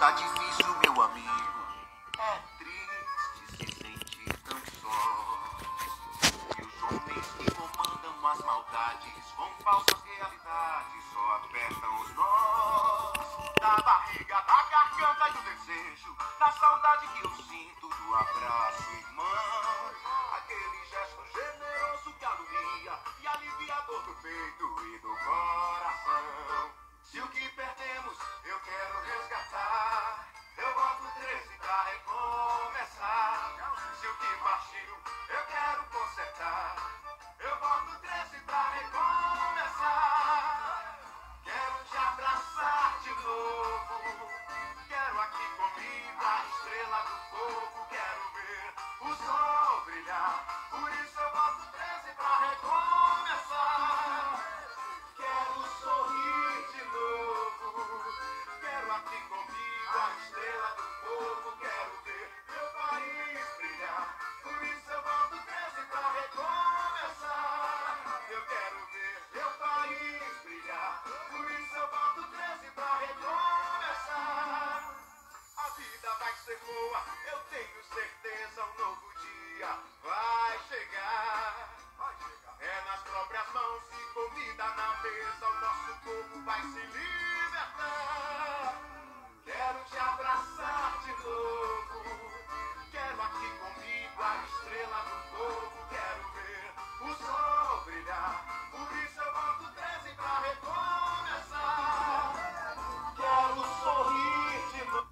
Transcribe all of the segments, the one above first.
Está difícil, meu amigo. É triste se sentir tão só. E os homens que comandam as maldades com falsas realidades só apertam os nós. Da barriga, da garganta e do desejo, da saudade que eu sinto do abraço beleza, o nosso corpo vai se libertar. Quero te abraçar de novo. Quero aqui comigo a estrela do povo. Quero ver o sol brilhar. Por isso eu volto 13 pra recomeçar. Quero sorrir de novo.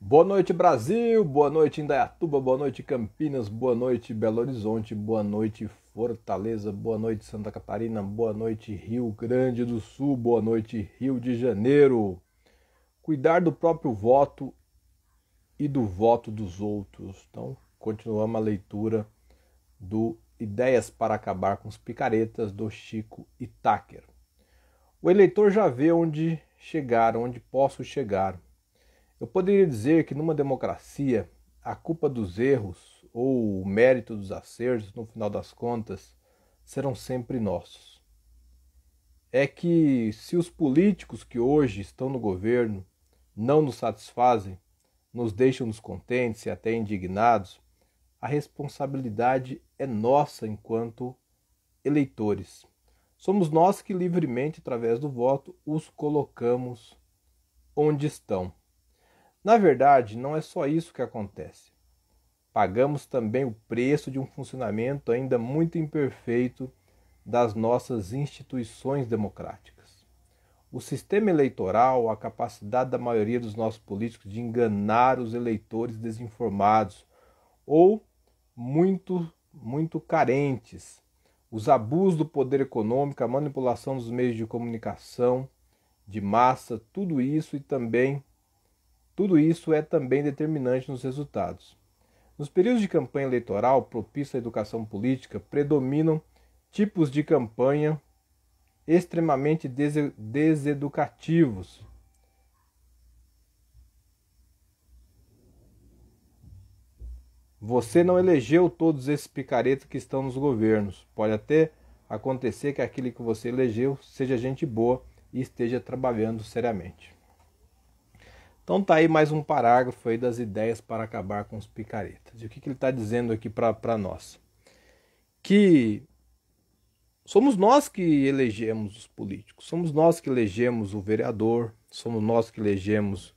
Boa noite, Brasil. Boa noite, Indaiatuba. Boa noite, Campinas. Boa noite, Belo Horizonte. Boa noite, Fortaleza, boa noite Santa Catarina, boa noite Rio Grande do Sul, boa noite Rio de Janeiro. Cuidar do próprio voto e do voto dos outros. Então, continuamos a leitura do Ideias para acabar com os picaretas do Chico Itaker. O eleitor já vê onde chegar, onde posso chegar. Eu poderia dizer que numa democracia, a culpa dos erros ou o mérito dos acertos, no final das contas, serão sempre nossos. É que se os políticos que hoje estão no governo não nos satisfazem, nos deixam nos contentes e até indignados, a responsabilidade é nossa enquanto eleitores. Somos nós que livremente, através do voto, os colocamos onde estão. Na verdade, não é só isso que acontece pagamos também o preço de um funcionamento ainda muito imperfeito das nossas instituições democráticas. O sistema eleitoral, a capacidade da maioria dos nossos políticos de enganar os eleitores desinformados ou muito, muito carentes, os abusos do poder econômico, a manipulação dos meios de comunicação de massa, tudo isso e também tudo isso é também determinante nos resultados. Nos períodos de campanha eleitoral propício à educação política, predominam tipos de campanha extremamente deseducativos. Você não elegeu todos esses picaretas que estão nos governos. Pode até acontecer que aquele que você elegeu seja gente boa e esteja trabalhando seriamente. Então tá aí mais um parágrafo aí das ideias para acabar com os picaretas. E o que, que ele está dizendo aqui para nós? Que somos nós que elegemos os políticos, somos nós que elegemos o vereador, somos nós que elegemos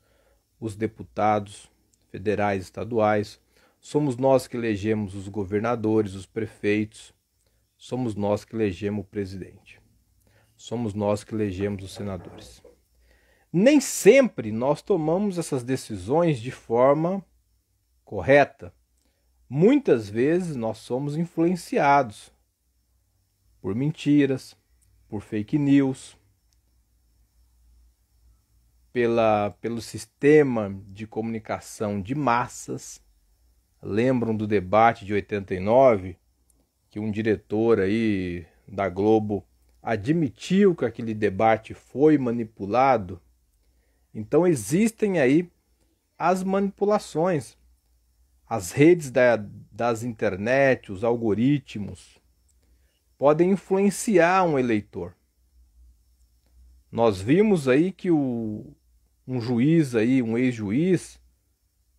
os deputados federais e estaduais, somos nós que elegemos os governadores, os prefeitos, somos nós que elegemos o presidente, somos nós que elegemos os senadores nem sempre nós tomamos essas decisões de forma correta. Muitas vezes nós somos influenciados por mentiras, por fake news, pela, pelo sistema de comunicação de massas. Lembram do debate de 89 que um diretor aí da Globo admitiu que aquele debate foi manipulado então existem aí as manipulações, as redes da, das internet, os algoritmos podem influenciar um eleitor. Nós vimos aí que o, um juiz aí, um ex-juiz,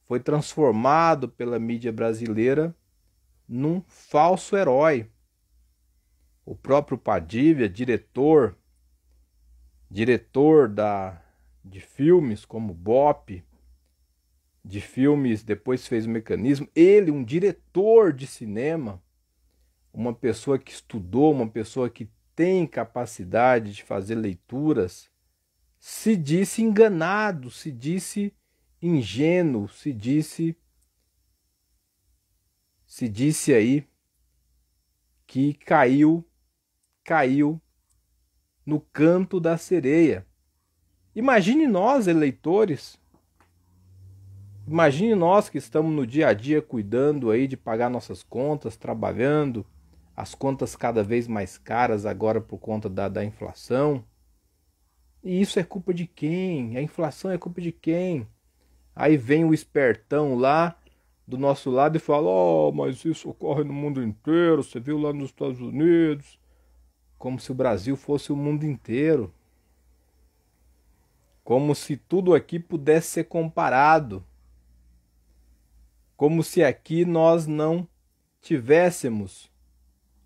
foi transformado pela mídia brasileira num falso herói. O próprio Padilha, diretor diretor da de filmes como Bop, de filmes, depois fez o Mecanismo. Ele, um diretor de cinema, uma pessoa que estudou, uma pessoa que tem capacidade de fazer leituras, se disse enganado, se disse ingênuo, se disse se disse aí que caiu caiu no canto da sereia. Imagine nós, eleitores, imagine nós que estamos no dia a dia cuidando aí de pagar nossas contas, trabalhando, as contas cada vez mais caras agora por conta da, da inflação. E isso é culpa de quem? A inflação é culpa de quem? Aí vem o espertão lá do nosso lado e fala: oh, mas isso ocorre no mundo inteiro, você viu lá nos Estados Unidos. Como se o Brasil fosse o mundo inteiro como se tudo aqui pudesse ser comparado, como se aqui nós não tivéssemos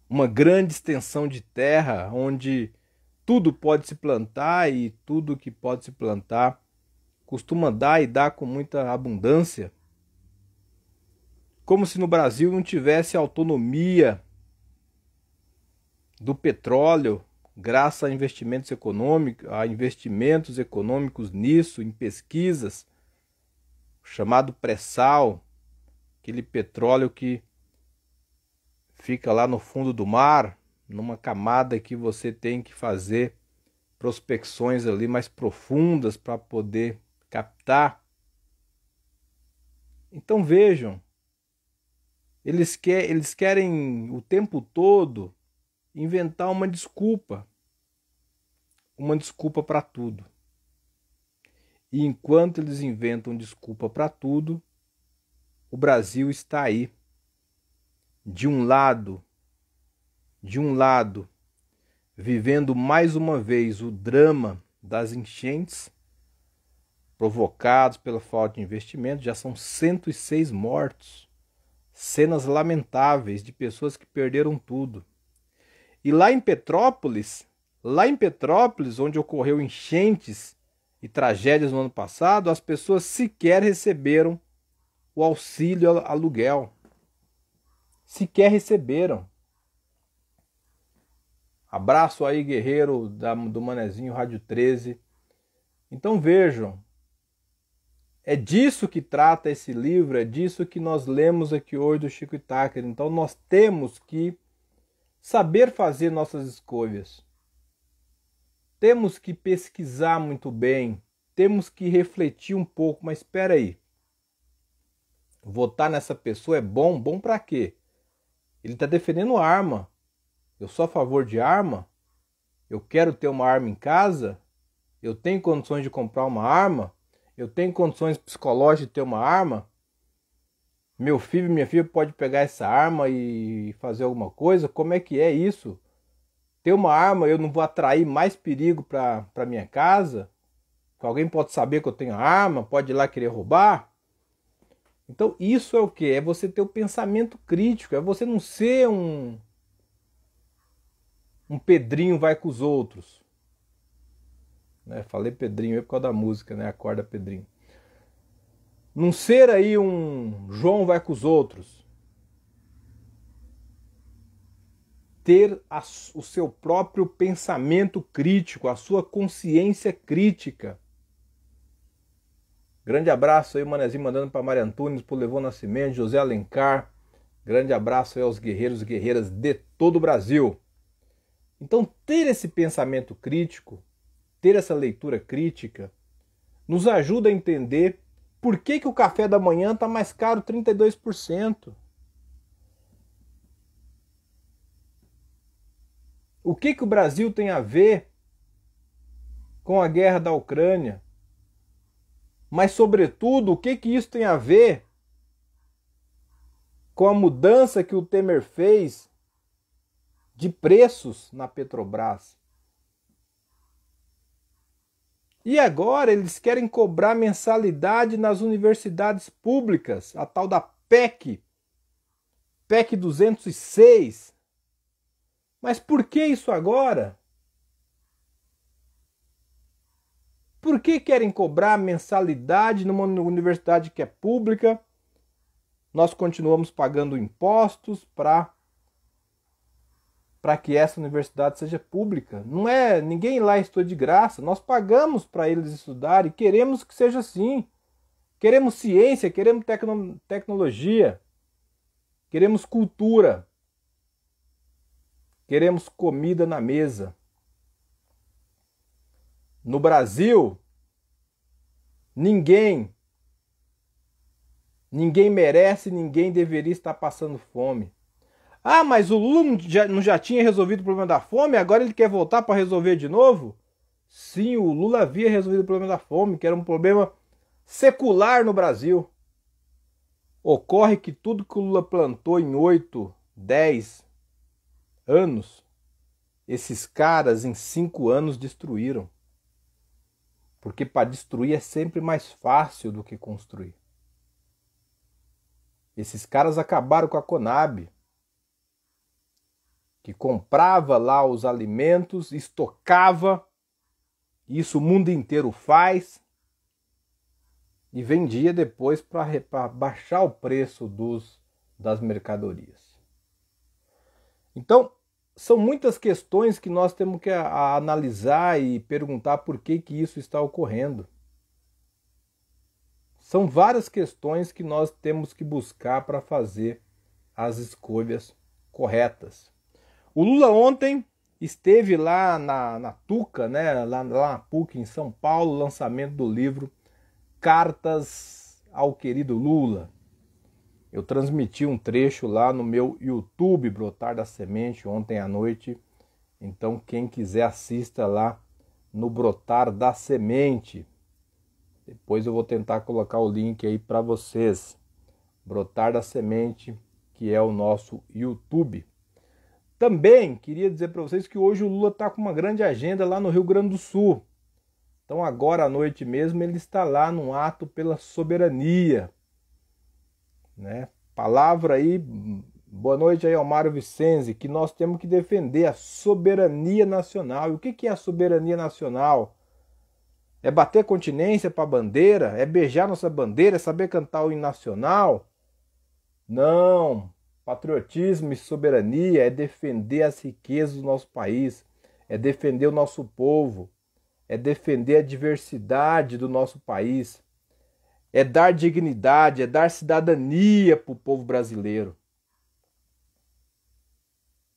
uma grande extensão de terra onde tudo pode se plantar e tudo que pode se plantar costuma dar e dar com muita abundância. Como se no Brasil não tivesse autonomia do petróleo, graças a investimentos econômicos, a investimentos econômicos nisso, em pesquisas, chamado pré-sal, aquele petróleo que fica lá no fundo do mar, numa camada que você tem que fazer prospecções ali mais profundas para poder captar. Então vejam, eles, eles querem o tempo todo inventar uma desculpa, uma desculpa para tudo. E enquanto eles inventam desculpa para tudo, o Brasil está aí. De um lado, de um lado, vivendo mais uma vez o drama das enchentes provocados pela falta de investimento, já são 106 mortos. Cenas lamentáveis de pessoas que perderam tudo. E lá em Petrópolis, lá em Petrópolis, onde ocorreu enchentes e tragédias no ano passado, as pessoas sequer receberam o auxílio aluguel. Sequer receberam. Abraço aí, guerreiro da, do Manezinho Rádio 13. Então vejam, é disso que trata esse livro, é disso que nós lemos aqui hoje do Chico Itaker. Então nós temos que saber fazer nossas escolhas. Temos que pesquisar muito bem, temos que refletir um pouco, mas espera aí. Votar nessa pessoa é bom, bom para quê? Ele está defendendo arma. Eu sou a favor de arma? Eu quero ter uma arma em casa? Eu tenho condições de comprar uma arma? Eu tenho condições psicológicas de ter uma arma? meu filho, minha filha pode pegar essa arma e fazer alguma coisa? Como é que é isso? Ter uma arma eu não vou atrair mais perigo para minha casa? Alguém pode saber que eu tenho arma, pode ir lá querer roubar? Então isso é o que? É você ter o pensamento crítico, é você não ser um um Pedrinho vai com os outros. Né? Falei Pedrinho é por causa da música, né? Acorda Pedrinho. Não ser aí um João vai com os outros. Ter a, o seu próprio pensamento crítico, a sua consciência crítica. Grande abraço aí, Manezinho, mandando para Maria Antunes, por Levão Nascimento, José Alencar. Grande abraço aí aos guerreiros e guerreiras de todo o Brasil. Então, ter esse pensamento crítico, ter essa leitura crítica, nos ajuda a entender por que, que o café da manhã está mais caro 32%? O que, que o Brasil tem a ver com a guerra da Ucrânia? Mas, sobretudo, o que, que isso tem a ver com a mudança que o Temer fez de preços na Petrobras? E agora eles querem cobrar mensalidade nas universidades públicas, a tal da PEC, PEC 206. Mas por que isso agora? Por que querem cobrar mensalidade numa universidade que é pública? Nós continuamos pagando impostos para para que essa universidade seja pública. Não é ninguém lá estuda de graça. Nós pagamos para eles estudarem e queremos que seja assim. Queremos ciência, queremos tecno tecnologia, queremos cultura, queremos comida na mesa. No Brasil, ninguém, ninguém merece, ninguém deveria estar passando fome. Ah, mas o Lula não já tinha resolvido o problema da fome, agora ele quer voltar para resolver de novo? Sim, o Lula havia resolvido o problema da fome, que era um problema secular no Brasil. Ocorre que tudo que o Lula plantou em 8, 10 anos, esses caras em 5 anos destruíram. Porque para destruir é sempre mais fácil do que construir. Esses caras acabaram com a Conab que comprava lá os alimentos, estocava, isso o mundo inteiro faz, e vendia depois para baixar o preço dos, das mercadorias. Então, são muitas questões que nós temos que a, a analisar e perguntar por que, que isso está ocorrendo. São várias questões que nós temos que buscar para fazer as escolhas corretas. O Lula ontem esteve lá na, na Tuca, né, lá, lá na PUC, em São Paulo, lançamento do livro Cartas ao Querido Lula. Eu transmiti um trecho lá no meu YouTube, Brotar da Semente, ontem à noite. Então, quem quiser, assista lá no Brotar da Semente. Depois eu vou tentar colocar o link aí para vocês. Brotar da Semente, que é o nosso YouTube. Também queria dizer para vocês que hoje o Lula está com uma grande agenda lá no Rio Grande do Sul. Então, agora à noite mesmo, ele está lá num ato pela soberania. Né? Palavra aí, boa noite aí ao Mário Vicenzi, que nós temos que defender a soberania nacional. E o que é a soberania nacional? É bater continência para a bandeira? É beijar nossa bandeira? É saber cantar o hino nacional? Não, Patriotismo e soberania é defender as riquezas do nosso país, é defender o nosso povo, é defender a diversidade do nosso país, é dar dignidade, é dar cidadania para o povo brasileiro.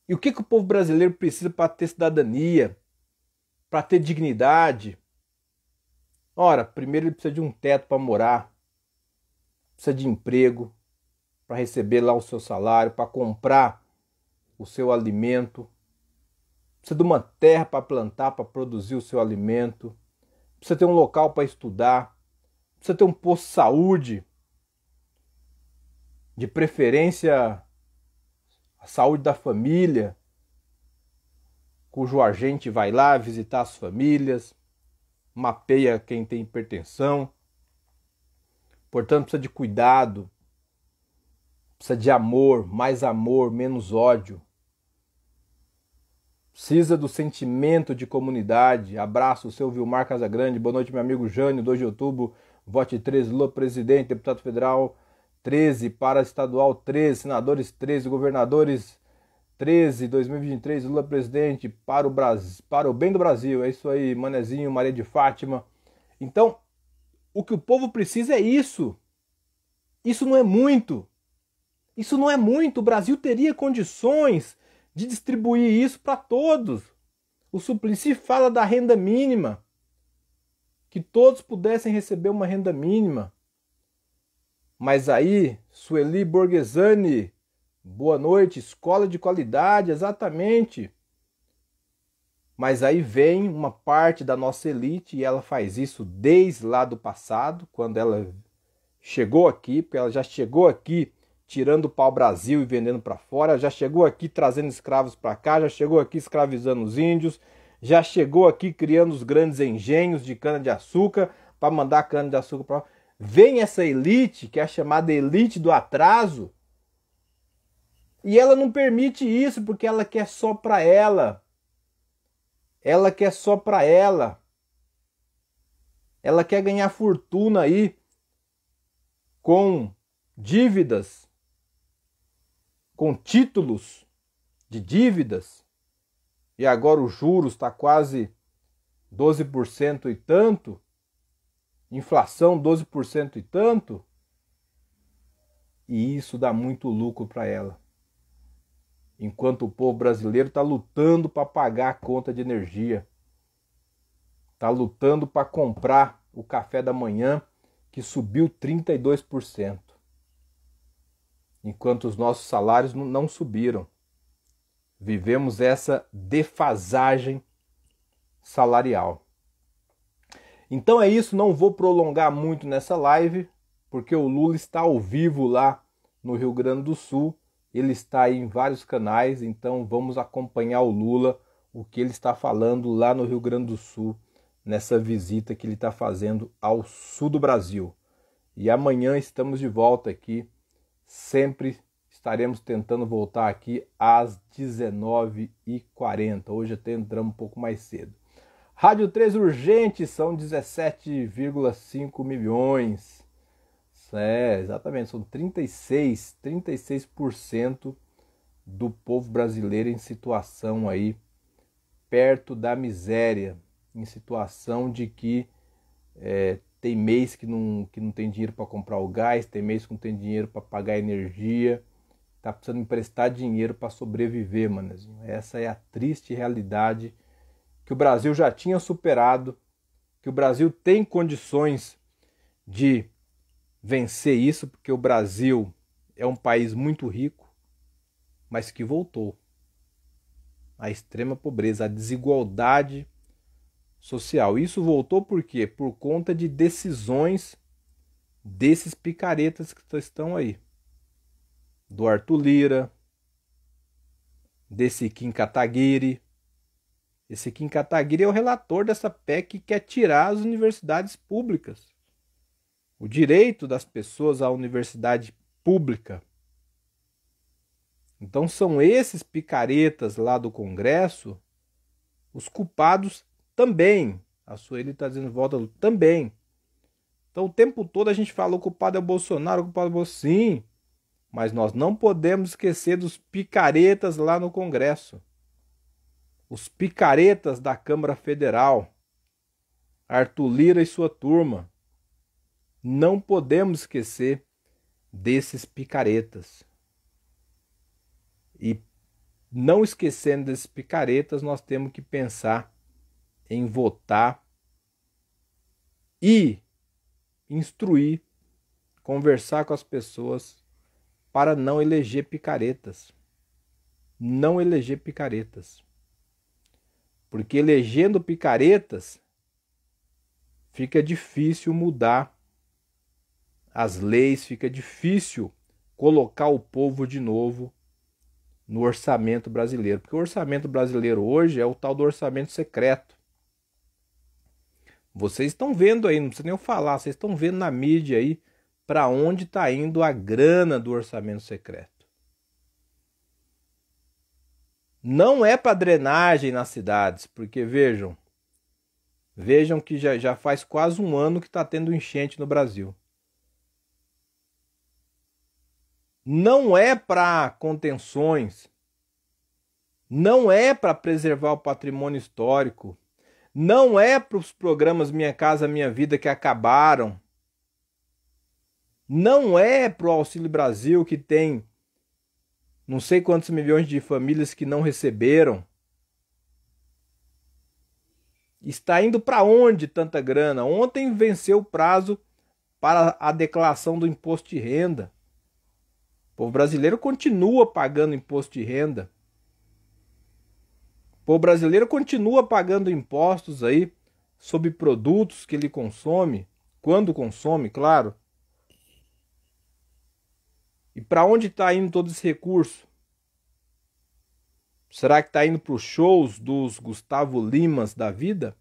E o que, que o povo brasileiro precisa para ter cidadania, para ter dignidade? Ora, primeiro ele precisa de um teto para morar, precisa de emprego, para receber lá o seu salário, para comprar o seu alimento. Precisa de uma terra para plantar, para produzir o seu alimento. Precisa ter um local para estudar. Precisa ter um posto de saúde. De preferência, a saúde da família, cujo agente vai lá visitar as famílias, mapeia quem tem hipertensão. Portanto, precisa de cuidado, Precisa de amor, mais amor, menos ódio. Precisa do sentimento de comunidade. Abraço, seu Vilmar Casagrande. Boa noite, meu amigo Jânio, 2 de outubro. Vote 13, Lula presidente, deputado federal 13, para estadual 13, senadores 13, governadores 13, 2023, Lula presidente, para o, Brasil, para o bem do Brasil. É isso aí, Manezinho, Maria de Fátima. Então, o que o povo precisa é isso. Isso não é muito. Isso não é muito. O Brasil teria condições de distribuir isso para todos. O Suplicy fala da renda mínima, que todos pudessem receber uma renda mínima. Mas aí, Sueli Borghesani, boa noite, escola de qualidade, exatamente. Mas aí vem uma parte da nossa elite e ela faz isso desde lá do passado, quando ela chegou aqui, porque ela já chegou aqui tirando o pau-brasil e vendendo para fora, já chegou aqui trazendo escravos para cá, já chegou aqui escravizando os índios, já chegou aqui criando os grandes engenhos de cana-de-açúcar para mandar cana-de-açúcar para Vem essa elite, que é a chamada elite do atraso, e ela não permite isso porque ela quer só para ela. Ela quer só para ela. Ela quer ganhar fortuna aí com dívidas com títulos de dívidas, e agora os juros está quase 12% e tanto, inflação 12% e tanto, e isso dá muito lucro para ela. Enquanto o povo brasileiro está lutando para pagar a conta de energia, está lutando para comprar o café da manhã que subiu 32% enquanto os nossos salários não subiram. Vivemos essa defasagem salarial. Então é isso, não vou prolongar muito nessa live, porque o Lula está ao vivo lá no Rio Grande do Sul, ele está aí em vários canais, então vamos acompanhar o Lula, o que ele está falando lá no Rio Grande do Sul, nessa visita que ele está fazendo ao sul do Brasil. E amanhã estamos de volta aqui sempre estaremos tentando voltar aqui às 19h40. Hoje até entramos um pouco mais cedo. Rádio 3 urgente são 17,5 milhões. É, exatamente, são 36, 36% do povo brasileiro em situação aí perto da miséria, em situação de que é, tem mês que não, que não tem dinheiro para comprar o gás, tem mês que não tem dinheiro para pagar a energia. Tá precisando emprestar dinheiro para sobreviver, manezinho. Essa é a triste realidade que o Brasil já tinha superado, que o Brasil tem condições de vencer isso, porque o Brasil é um país muito rico, mas que voltou à extrema pobreza, à desigualdade social. Isso voltou por quê? Por conta de decisões desses picaretas que estão aí. Do Arthur Lira, desse Kim Kataguiri. Esse Kim Kataguiri é o relator dessa PEC que quer tirar as universidades públicas. O direito das pessoas à universidade pública. Então são esses picaretas lá do Congresso os culpados também. A Sueli está dizendo volta Lula. Também. Então o tempo todo a gente fala o culpado é o Bolsonaro, o culpado é o Bolsonaro. Sim. Mas nós não podemos esquecer dos picaretas lá no Congresso. Os picaretas da Câmara Federal. Arthur Lira e sua turma. Não podemos esquecer desses picaretas. E não esquecendo desses picaretas, nós temos que pensar em votar e instruir, conversar com as pessoas para não eleger picaretas. Não eleger picaretas. Porque elegendo picaretas fica difícil mudar as leis, fica difícil colocar o povo de novo no orçamento brasileiro. Porque o orçamento brasileiro hoje é o tal do orçamento secreto. Vocês estão vendo aí, não precisa nem eu falar, vocês estão vendo na mídia aí para onde está indo a grana do orçamento secreto. Não é para drenagem nas cidades, porque vejam, vejam que já, já faz quase um ano que está tendo enchente no Brasil. Não é para contenções, não é para preservar o patrimônio histórico, não é para os programas Minha Casa Minha Vida que acabaram. Não é para o Auxílio Brasil que tem não sei quantos milhões de famílias que não receberam. Está indo para onde tanta grana? Ontem venceu o prazo para a declaração do imposto de renda. O povo brasileiro continua pagando imposto de renda. O brasileiro continua pagando impostos aí sobre produtos que ele consome, quando consome, claro. E para onde está indo todo esse recurso? Será que está indo para os shows dos Gustavo Limas da vida?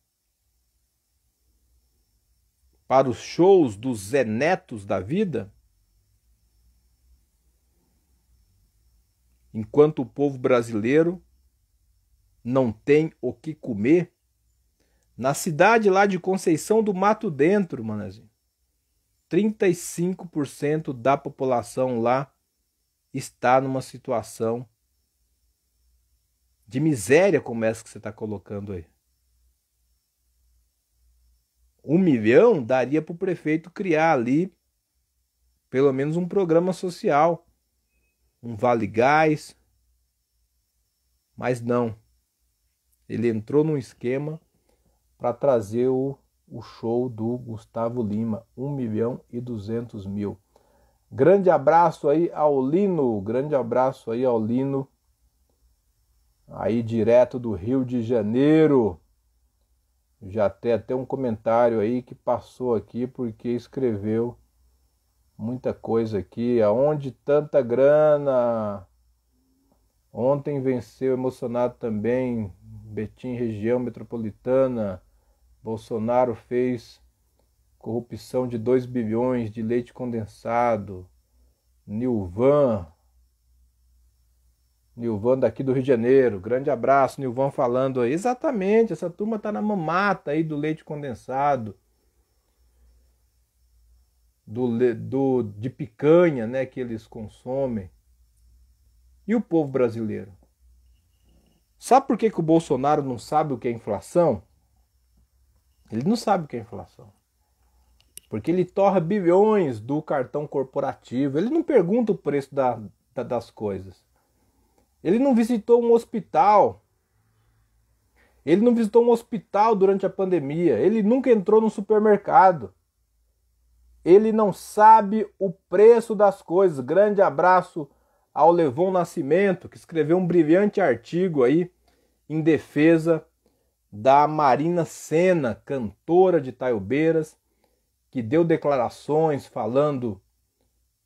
Para os shows dos Zenetos da vida? Enquanto o povo brasileiro não tem o que comer. Na cidade lá de Conceição do Mato Dentro, manazinho, 35% da população lá está numa situação de miséria como essa que você está colocando aí. Um milhão daria para o prefeito criar ali pelo menos um programa social, um vale gás, mas não ele entrou num esquema para trazer o, o show do Gustavo Lima, 1 milhão e 200 mil. Grande abraço aí ao Lino, grande abraço aí ao Lino, aí direto do Rio de Janeiro. Já tem até um comentário aí que passou aqui porque escreveu muita coisa aqui. Aonde tanta grana? Ontem venceu emocionado também Betim, região metropolitana. Bolsonaro fez corrupção de 2 bilhões de leite condensado. Nilvan. Nilvan daqui do Rio de Janeiro. Grande abraço, Nilvan falando aí. Exatamente, essa turma tá na mamata aí do leite condensado. Do, do de picanha, né, que eles consomem. E o povo brasileiro? Sabe por que, que o Bolsonaro não sabe o que é inflação? Ele não sabe o que é inflação. Porque ele torra bilhões do cartão corporativo. Ele não pergunta o preço da, da, das coisas. Ele não visitou um hospital. Ele não visitou um hospital durante a pandemia. Ele nunca entrou no supermercado. Ele não sabe o preço das coisas. Grande abraço ao Levon Nascimento, que escreveu um brilhante artigo aí em defesa da Marina Sena, cantora de Taiobeiras, que deu declarações falando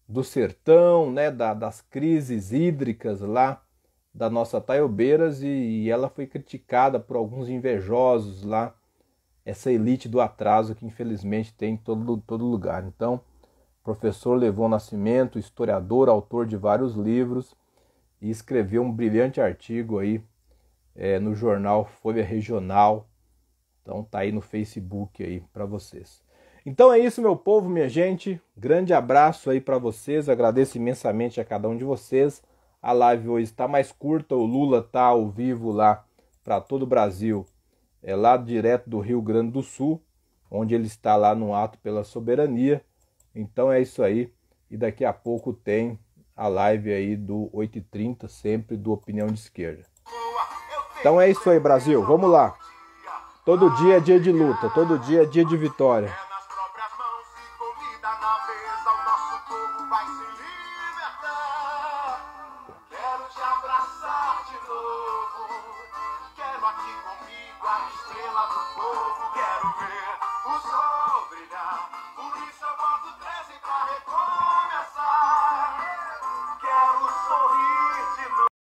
do sertão, né, da, das crises hídricas lá da nossa Taiobeiras e, e ela foi criticada por alguns invejosos lá, essa elite do atraso que infelizmente tem em todo, todo lugar. Então, Professor Levon Nascimento, historiador, autor de vários livros e escreveu um brilhante artigo aí é, no jornal Folha Regional. Então tá aí no Facebook aí para vocês. Então é isso, meu povo, minha gente. Grande abraço aí para vocês. Agradeço imensamente a cada um de vocês. A live hoje está mais curta, o Lula tá ao vivo lá para todo o Brasil. É lá direto do Rio Grande do Sul, onde ele está lá no ato pela soberania. Então é isso aí. E daqui a pouco tem a live aí do 8h30, sempre do Opinião de Esquerda. Então é isso aí, Brasil. Vamos lá. Todo dia é dia de luta, todo dia é dia de vitória.